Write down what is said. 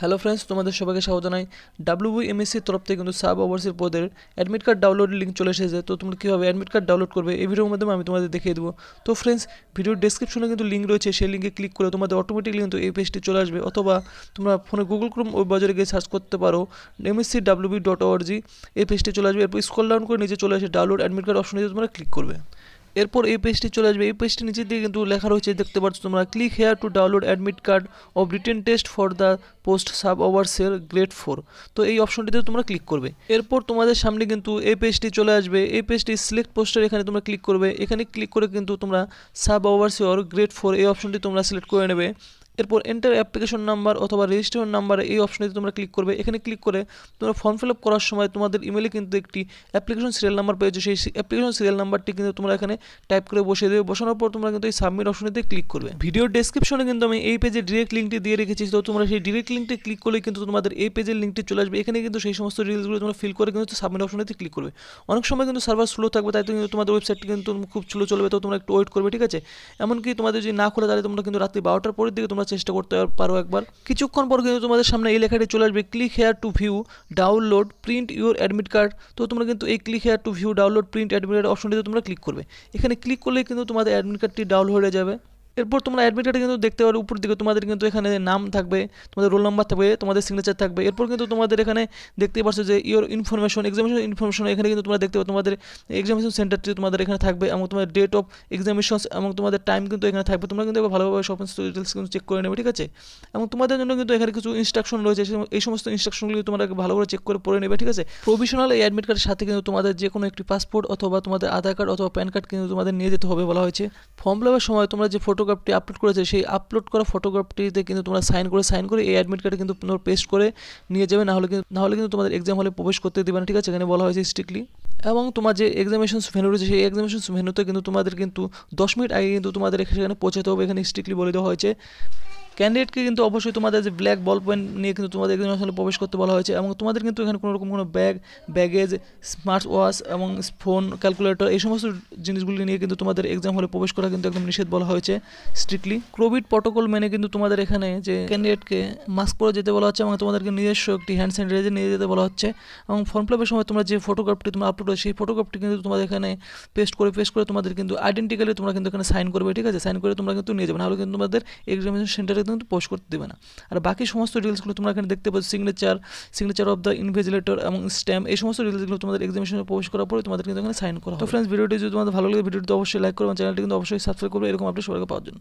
hello friends তোমাদের সবাইকে স্বাগত জানাই এমএসসির তরফ থেকে কিন্তু সাব ওভারসির পদের অ্যাডমিট কার্ড ডাউনলোডের লিঙ্ক চলে এসেছে তো তোমরা কীভাবে অ্যাডমিট কার্ড ডাউনলোড করবে এই ভিডিওর মাধ্যমে আমি তোমাদের দেখিয়ে দেবো তো ফ্রেন্ডস ভিডিওর ডেসক্রিপশনে কিন্তু লিঙ্ক রয়েছে সেই লিঙ্কে ক্লিক করে তোমাদের অটোমেটিকলি কিন্তু এই পেজটি চলে আসবে অথবা তোমরা ফোনে গুগল ক্রোম ওয়েব বাজারে গিয়ে সার্চ করতে পারো এমএসসি ডাব্লিউবি ডট জি এই পেজটি চলে আসবে এরপর স্কল ডাউন করে নিচে চলে আসে ডাউনলোড অ্যাডমিট কার্ড অপশন অপশনে তোমরা ক্লিক করবে এরপর এই পেজটি চলে আসবে এই পেজটি নিচের দিয়ে কিন্তু লেখা রয়েছে দেখতে পাচ্ছ তোমরা click here to download admit card of written test for the post sub overseer grade four তো এই অপশনটিতে তোমরা ক্লিক করবে এরপর তোমাদের সামনে কিন্তু এই পেজটি চলে আসবে এই পেজটি সিলেক্ট পোস্টের এখানে তোমরা ক্লিক করবে এখানে ক্লিক করে কিন্তু তোমরা sub overseer grade four এই অপশনটি তোমরা সিলেক্ট করে নেবে এরপর এন্টার অ্যাপ্লিকেশন নাম্বার অথবা রেজিস্ট্রেশন নাম্বার এই অপশনটিতে তোমরা ক্লিক করবে এখানে ক্লিক করে তোমরা ফর্ম ফিল আপ করার সময় তোমাদের ইমেলে কিন্তু একটি অ্যাপ্লিকেশন সিরিয়াল নাম্বার পেয়েছে সেই অ্যাপ্লিকেশন সিরিয়াল নাম্বারটি কিন্তু তোমরা এখানে টাইপ করে বসিয়ে দেবে বসানোর পর তোমরা কিন্তু এই সাবমিট অপশনটিতে ক্লিক করবে ভিডিও ডেসক্রিপশনে কিন্তু আমি এই পেজে ডিরেক্ট লিঙ্কটি দিয়ে রেখেছি তো তোমরা সেই ডিরেক্ট লিঙ্কটি ক্লিক করলে কিন্তু তোমাদের এই পেজের লিঙ্কটি চলে আসবে এখানে কিন্তু সেই সমস্ত রিলসগুলো তোমরা ফিল করে কিন্তু সাবমিট অপশনটিতে ক্লিক করবে অনেক সময় কিন্তু সার্ভার স্লো থাকবে তাই কিন্তু তোমাদের ওয়েবসাইটটি কিন্তু খুব স্লো চলবে তো তোমরা একটু ওয়েট করবে ঠিক আছে এমনকি তোমাদের যদি না খোলা তাহলে তোমরা কিন্তু রাত্রি বারোটার পরের দিকে তোমরা তোমরা চেষ্টা করতে পারো একবার কিছুক্ষণ পর কিন্তু তোমাদের সামনে এই লেখাটি চলে আসবে click here to view download print your admit card তো তোমরা কিন্তু এই click here to view download print admit card অপশনটিতে তোমরা ক্লিক করবে এখানে ক্লিক করলে কিন্তু তোমাদের অ্যাডমিট কার্ডটি ডাউনলোড হয়ে যাবে এরপর তোমরা অ্যাডমিট কার্ডে কিন্তু দেখতে পারো উপর দিকে তোমাদের কিন্তু এখানে নাম থাকবে তোমাদের রোল নাম্বার থাকবে তোমাদের সিগনেচার থাকবে এরপর কিন্তু তোমাদের এখানে দেখতে পাচ্ছ যে ইয়োর ইনফরমেশন এক্সামিনেশন ইনফরমেশন এখানে কিন্তু তোমরা দেখতে পাবো তোমাদের এক্সামিনেশন সেন্টারটি তোমাদের এখানে থাকবে এবং তোমাদের ডেট অফ এক্সামিনেশন এবং তোমাদের টাইম কিন্তু এখানে থাকবে তোমরা কিন্তু ভালোভাবে সমস্ত ডিটেলস কিন্তু চেক করে নেবে ঠিক আছে এবং তোমাদের জন্য কিন্তু এখানে কিছু ইনস্ট্রাকশন রয়েছে এই সমস্ত ইনস্ট্রাকশনগুলি তোমরা ভালো করে চেক করে পড়ে নেবে ঠিক আছে প্রভিশনাল এই অ্যাডমিট কার্ডের সাথে কিন্তু তোমাদের যে কোনো একটি পাসপোর্ট অথবা তোমাদের আধার কার্ড অথবা প্যান কার্ড কিন্তু তোমাদের নিয়ে যেতে হবে বলা হয়েছে ফর্ম ফিলাপের সময় তোমরা যে ফটো ফটোগ্রাফটি আপলোড করেছে সেই আপলোড করা ফটোগ্রাফটিতে কিন্তু তোমরা সাইন করে সাইন করে এই অ্যাডমিট কার্ডে কিন্তু তোমরা পেস্ট করে নিয়ে যাবে না হলে কিন্তু নাহলে কিন্তু তোমাদের এক্সাম হলে প্রবেশ করতে দেবে না ঠিক আছে এখানে বলা হয়েছে স্ট্রিক্টলি এবং তোমার যে এক্সামিনেশন ভেন্যু রয়েছে সেই এক্সামিনেশন ভেন্যুতে কিন্তু তোমাদের কিন্তু দশ মিনিট আগে কিন্তু তোমাদের সেখানে পৌঁছাতে হবে এখানে স্ট্রিক্টলি বলে দেওয়া হয়েছে ক্যান্ডিডেটকে কিন্তু অবশ্যই তোমাদের যে ব্ল্যাক বল পয়েন্ট নিয়ে কিন্তু তোমাদের আসলে প্রবেশ করতে বলা হয়েছে এবং তোমাদের কিন্তু এখানে কোনো রকম কোনো ব্যাগ ব্যাগেজ স্মার্ট ওয়াচ এবং ফোন ক্যালকুলেটর এই সমস্ত জিনিসগুলি নিয়ে কিন্তু তোমাদের এক্সাম হলে প্রবেশ করা কিন্তু একদম নিষেধ বলা হয়েছে স্ট্রিক্টলি কোভিড প্রটোকল মেনে কিন্তু তোমাদের এখানে যে ক্যান্ডিডেটকে মাস্ক পরে যেতে বলা হচ্ছে এবং তোমাদেরকে নিজস্ব একটি হ্যান্ড স্যানিটাইজার নিয়ে যেতে বলা হচ্ছে এবং ফর্ম ফিলাপের সময় তোমরা যে ফটোগ্রাফটি তোমরা আপলোড হয়েছে সেই ফটোগ্রাফটি কিন্তু তোমাদের এখানে পেস্ট করে পেস্ট করে তোমাদের কিন্তু আইডেন্টিক্যালি তোমরা কিন্তু এখানে সাইন করবে ঠিক আছে সাইন করে তোমরা কিন্তু নিয়ে যাবে নাহলে কিন্তু তোমাদের এক্সামিনেশন সেন্টারে সেটা কিন্তু পোস্ট করতে দেবে না আর বাকি সমস্ত রিলসগুলো তোমরা এখানে দেখতে পাচ্ছ signature signature of the invigilator এবং স্ট্যাম্প এই সমস্ত রিলসগুলো তোমাদের এক্সামিশনে পোস্ট করার পরে তোমাদের কিন্তু এখানে সাইন করা তো ফ্রেন্ডস ভিডিওটি যদি তোমাদের ভালো লাগে ভিডিওটি অবশ্যই লাইক করবে চ্যানেলটি কিন্তু অবশ্যই সাবস্ক্রাইব করবে এরকম আপডেট সবাইকে পাওয়ার জন্য